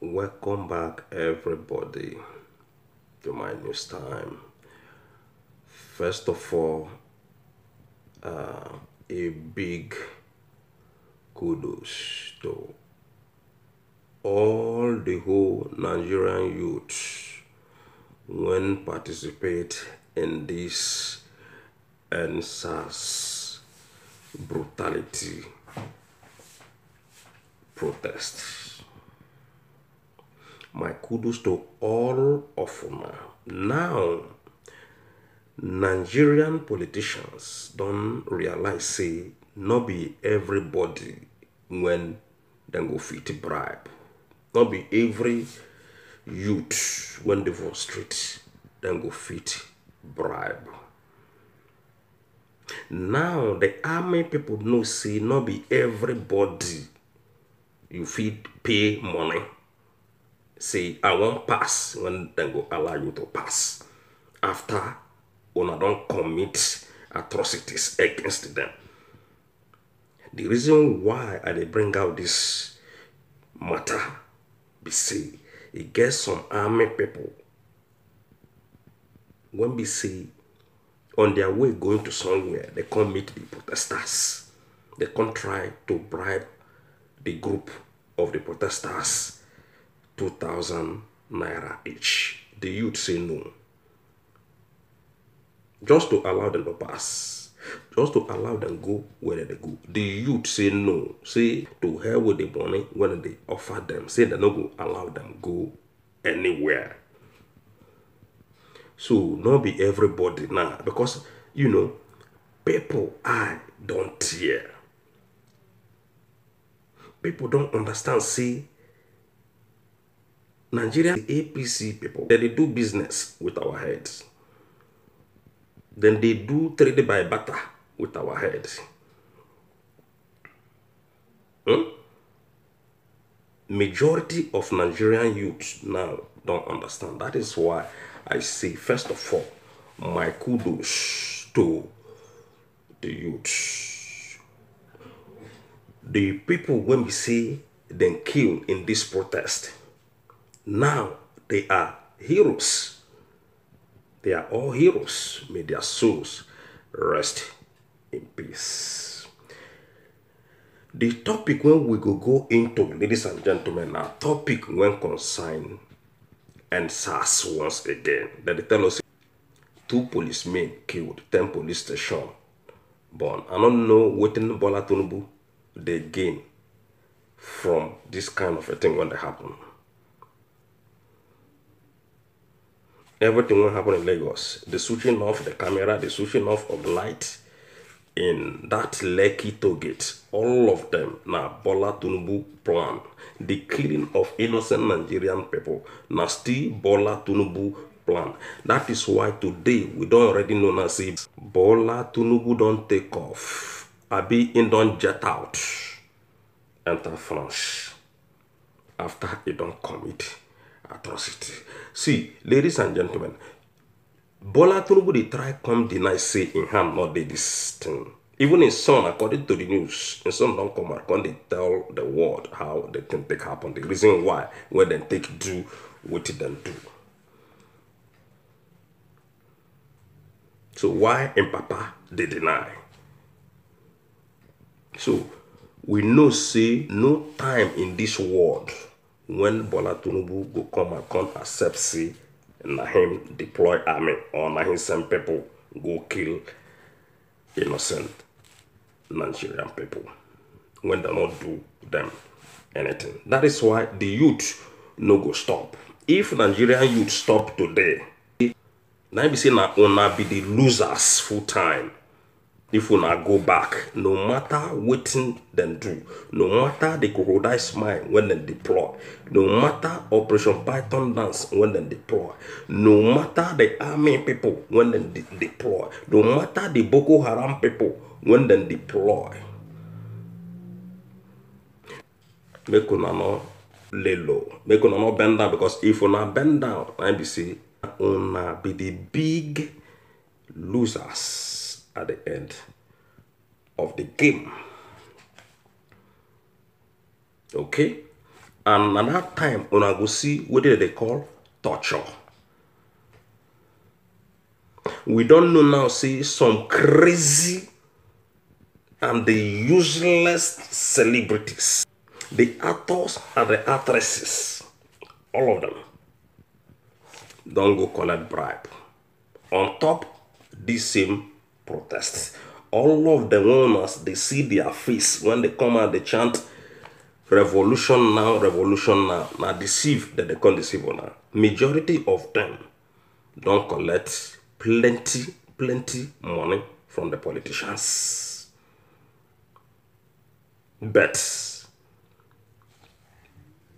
welcome back everybody to my news time first of all uh, a big kudos to all the whole nigerian youth when participate in this NSAS brutality protest my kudos to all of them. Now, Nigerian politicians don't realize, say, not be everybody when they go fit bribe. Not be every youth when they go street, then go fit bribe. Now, the army people know, say, not be everybody you fit pay money say I won't pass when they go allow you to pass after when I don't commit atrocities against them. The reason why I bring out this matter be see it gets some army people when we see on their way going to somewhere they come meet the protesters they come try to bribe the group of the protesters 2,000 naira each. The youth say no. Just to allow them to pass. Just to allow them go where they go. The youth say no. Say to hell with the money when they offer them. Say they no go allow them go anywhere. So not be everybody now nah, because you know people I don't hear. People don't understand. See Nigeria APC people, that they do business with our heads. Then they do trade by butter with our heads. Hmm? Majority of Nigerian youths now don't understand. That is why I say, first of all, my kudos to the youths. The people, when we say, then kill in this protest now they are heroes. They are all heroes. May their souls rest in peace. The topic when we go go into, ladies and gentlemen, our topic when concern SARS once again. That they tell us two policemen killed, 10 police station born. I don't know what in Bola Tunubu they gain from this kind of a thing when they happen. everything will happen in Lagos. The switching off the camera, the switching off of light in that Lekki toll gate, all of them na Bola tunbu plan. The killing of innocent Nigerian people Nasty Bola tunbu plan. That is why today we don't already know na Bola tunbu don't take off, abi do don jet out enter France after don't commit atrocity. See, ladies and gentlemen, Bola Tinubu dey try come deny say in hand not dey distinct. thing. Even in some, according to the news, in some don come out, come dey tell the world how the thing take happen, the reason why, when they take do wetin they do. So why im papa deny? So we know say no time in this world when Bola Tunubu go come and come accept say na him deploy army or na him send people go kill innocent Nigerian people when they not do them anything. That is why the youth no go stop. If Nigerian youth stop today, na will say na be the losers full time. if una go back no matter wetin dem do no matter the crocodile smile when dem deploy no matter operation python dance when dem deploy no matter the army people when dem de deploy no matter the boko haram people when dem deploy make una no lay low make una no bend down because if una bend down na be say una be the big losers. at the end of the game okay and na that time I go see what dem they call torture we don't know now See some crazy and the useless celebrities the actors and the actresses all of them Don't go collect bribe on top this same protests. All of the owners, they see their face when they come out, they chant, revolution now, revolution now. Now deceive that they can't deceive now. Majority of them don't collect plenty, plenty money from the politicians. But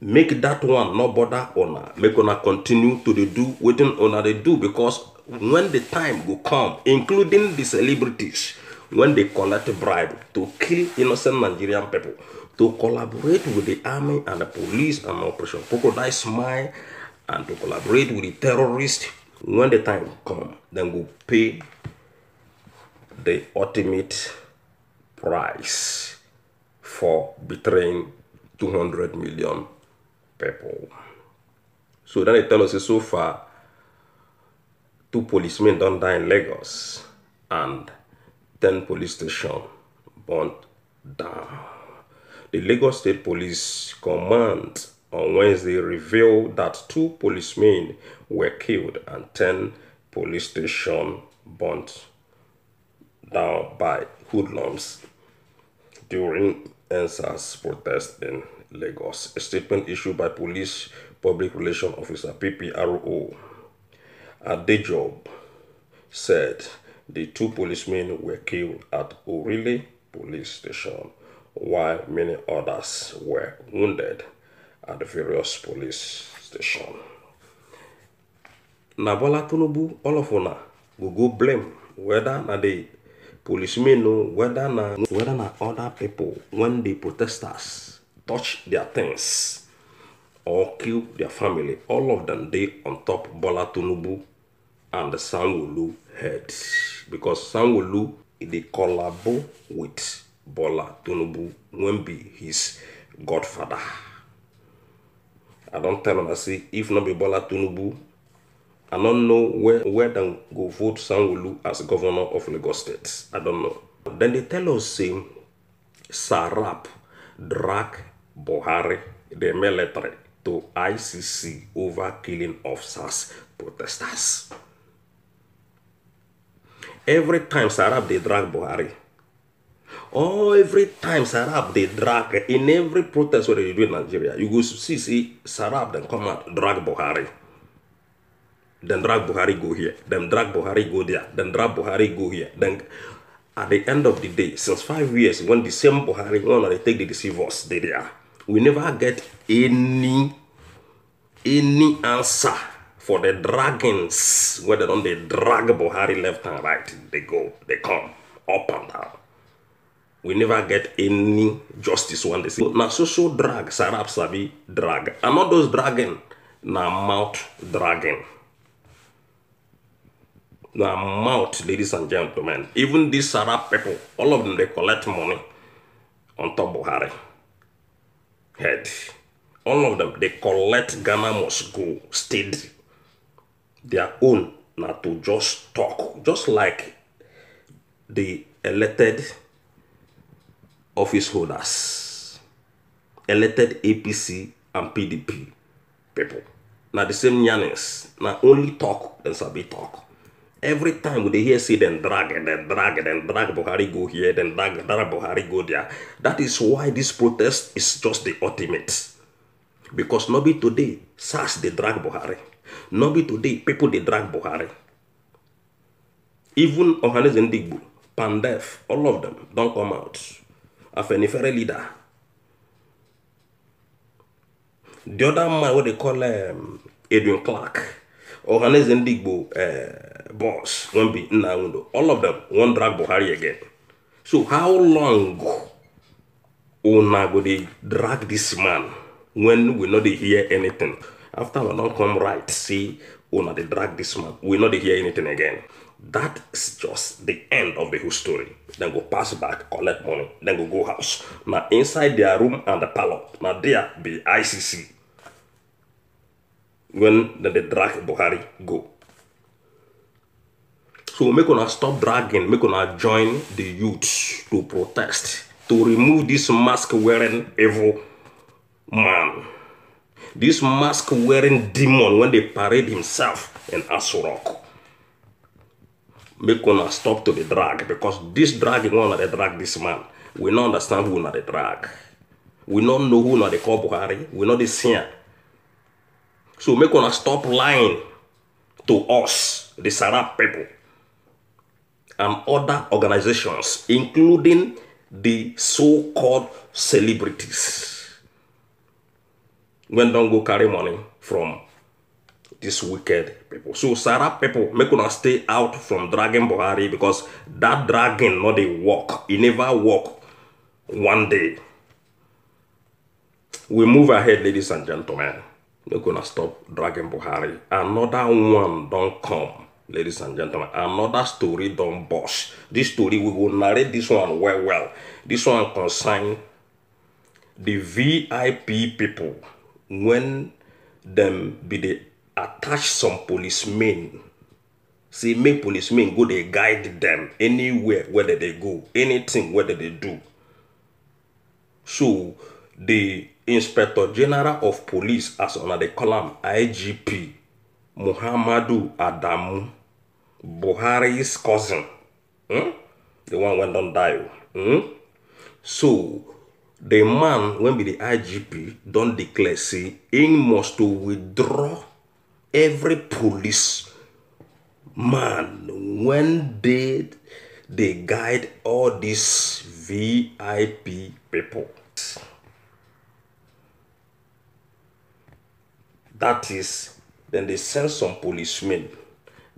make that one no bother owner. Make owner continue to do within owner they do because when the time will come, including the celebrities, when they collect bribe to kill innocent Nigerian people, to collaborate with the army and the police and Operation Crocodile Smile, and to collaborate with the terrorists, when the time will come, then we'll pay the ultimate price for betraying 200 million people. So then they tell us so far, two policemen don't die in Lagos and 10 police stations burnt down. The Lagos State Police Command on Wednesday revealed that two policemen were killed and 10 police stations burnt down by hoodlums during NSAS protest in Lagos. A statement issued by Police Public Relations Officer PPRO Adejob said the two policemen were killed at Orile police station, while many others were wounded at the various police stations. Nabola tunubu all of una go go blame whether na the policemen or whether na whether na other people when the protesters touch their things or kill their family all of them they on top bola tunubu and Sangulu head because Sanwulu they collabo with Bola Tinubu when be his godfather. I don't tell him I say if not be Bola Tinubu, I don't know where where then go vote Sangulu as governor of Lagos State. I don't know. Then they tell us say Sarap drag Bohari the military to ICC over killing of SAS protesters. Every time Sarab they drag Buhari. Oh, every time Sarab they drag in every protest where you do in Nigeria, you go see see Sarab then come out drag Buhari. Then drag Buhari go here. Then drag Buhari go there. Then drag Buhari go here. Then at the end of the day, since five years, when the same Buhari one they take the deceivers, they there. We never get any any answer for the dragons, whether on they drag Buhari left and right, they go, they come up and down. We never get any justice one day. see now, so so drag, Sarab Sabi drag. I'm not those dragon, now mouth dragon. Now mouth, ladies and gentlemen. Even these Sarab people, all of them, they collect money on top Buhari. Head. All of them, they collect Ghana must go steady. Their own na to just talk, just like the elected office holders, elected APC and PDP people. Now the same yannis. now only talk and sabi talk. Every time they hear see, then drag and then drag and then drag Buhari go here, then drag, drag Buhari go there. That is why this protest is just the ultimate. Because nobody today, SARS the drag Buhari. Nobody today, people they drag Buhari. Even Ohanes Ndigbu, Pandef, all of them don't come out. Afenifere leader. The other man, what they call um, Edwin Clark, Ohanes Ndigbu uh, boss, Wembi window. all of them won't drag Buhari again. So how long will nobody they drag this man when we not hear anything? After we do not come right, see, we oh, not drag this man. We not hear anything again. That is just the end of the whole story. Then go pass back, collect money, then go go house. Now inside their room and the palace, now there be ICC. When then they drag Buhari go. So make una stop dragging, make una join the youths to protest, to remove this mask wearing evil man. This mask wearing demon when they parade himself in Asurok. Make one stop to the drag because this drag is one the drag this man. We don't understand who not the drag. We don't know who not the call Buhari. We know the sin. So make one stop lying to us, the Sarah people, and other organizations, including the so-called celebrities when don't go carry money from these wicked people. So Sarah people, make una stay out from dragging Buhari because that dragon not they walk. He never walk one day. We move ahead, ladies and gentlemen. We're gonna stop dragging Buhari. Another one don't come, ladies and gentlemen. Another story don't bosh. This story we will narrate this one well well. This one concern the VIP people when them be they attach some policemen see make policemen go they guide them anywhere whether they go anything whether they do so the inspector general of police as on the column igp muhammadu adamu buhari's cousin hmm? the one went on dial. hmm? so the man when be the igp don't declare say he must to withdraw every police man when did they guide all these vip people that is then they send some policemen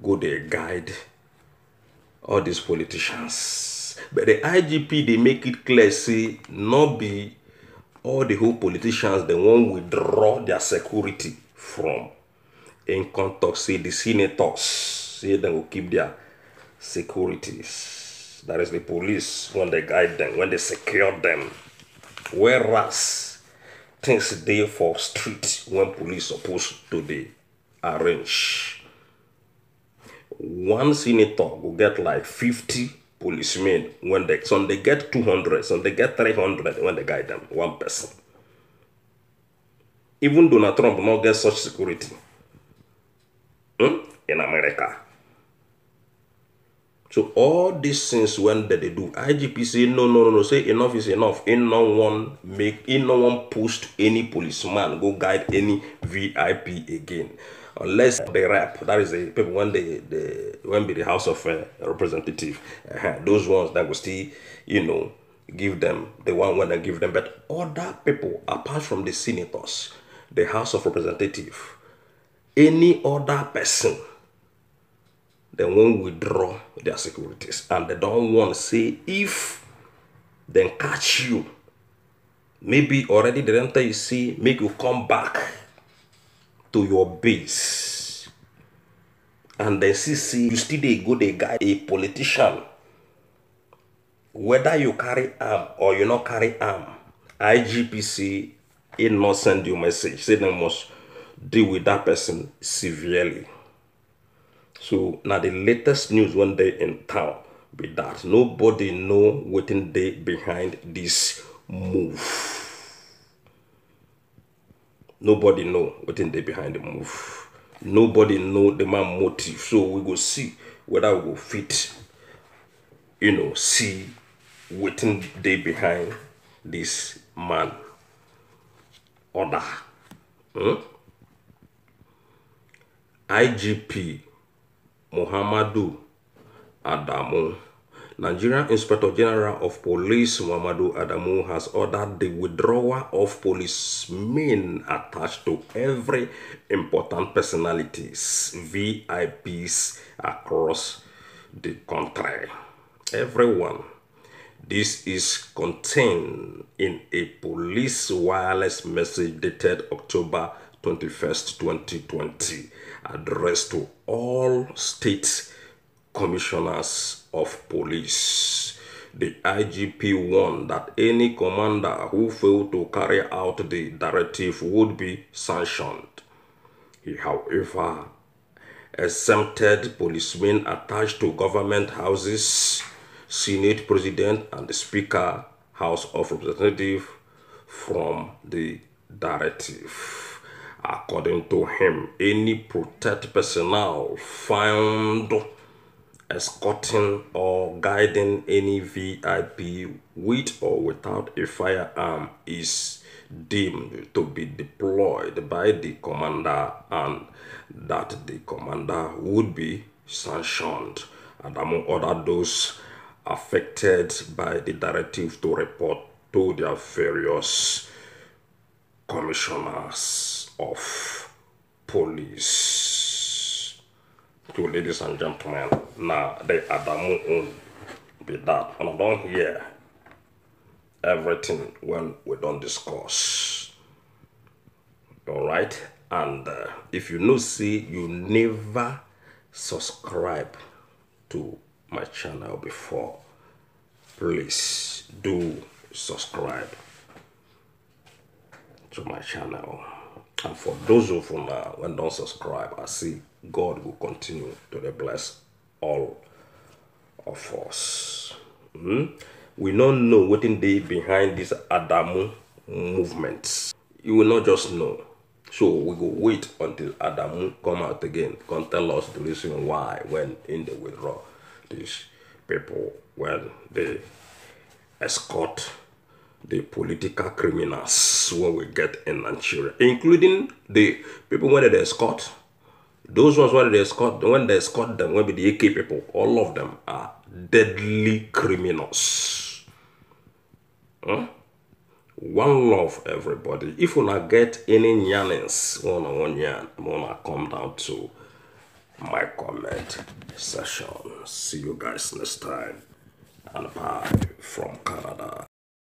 go there guide all these politicians but the IGP, they make it clear, say, not be all the whole politicians, the one withdraw their security from. In contact, say, the senators, say, they will keep their securities. That is the police, when they guide them, when they secure them. Whereas, things they for street when police supposed to be arranged. One senator will get like 50 policemen when they some they get 200 some they get 300 when they guide them one person even donald trump not get such security hmm? in america so all these things when they, they do igp say no no no no say enough is enough in no one make in no one post any policeman go guide any vip again unless they rap. That is the people when they, they when be the House of uh, Representative. Uh-huh. Those ones that will still, you know, give them the one when they give them. But other people, apart from the senators, the House of Representative, any other person, they won't withdraw their securities, and they don't want to say if then catch you. Maybe already the renter you see make you come back to your base and then see see you still a good a guy, a politician whether you carry arm or you not carry arm igpc e must send you message say must deal with that person severely so now the latest news one day in town be that. nobody know in day behind this move nobody know what in dey behind the move nobody know the man motive so we go see whether we go fit you know see what in dey behind this man order hmm? igp muhammadu adamu Nigerian Inspector General of Police Muhammadu Adamu has ordered the withdrawal of policemen attached to every important personalities, VIPs across the country. Everyone. This is contained in a police wireless message dated October 21st, 2020, addressed to all state commissioners of police. The IGP warned that any commander who failed to carry out the directive would be sanctioned. He, however, exempted policemen attached to government houses, Senate President and the Speaker, House of Representatives from the directive. According to him, any protected personnel found escorting or guiding any VIP with or without a firearm is deemed to be deployed by the commander and that the commander would be sanctioned and among other those affected by the directive to report to their various commissioners of police to ladies and gentlemen. Now, they are won't be that. And I don't hear everything when we don't discuss. All right? And uh, if you no see, you never subscribe to my channel before, please do subscribe to my channel. And for those of you now, when don't subscribe, I see God will continue to bless all of us. Hmm? We don't know what in the behind this Adamu movement. You will not just know. So we go wait until Adamu come out again, come tell us the reason why when in the withdraw these people when they escort the political criminals when we get in Nigeria, including the people when they escort. Those ones when they escort, when they escort them, when the AK people, all of them are deadly criminals. Huh? One love, everybody. If you not get any yarnings, one on one yarn, I'm gonna come down to my comment session. See you guys next time. And bye from Canada.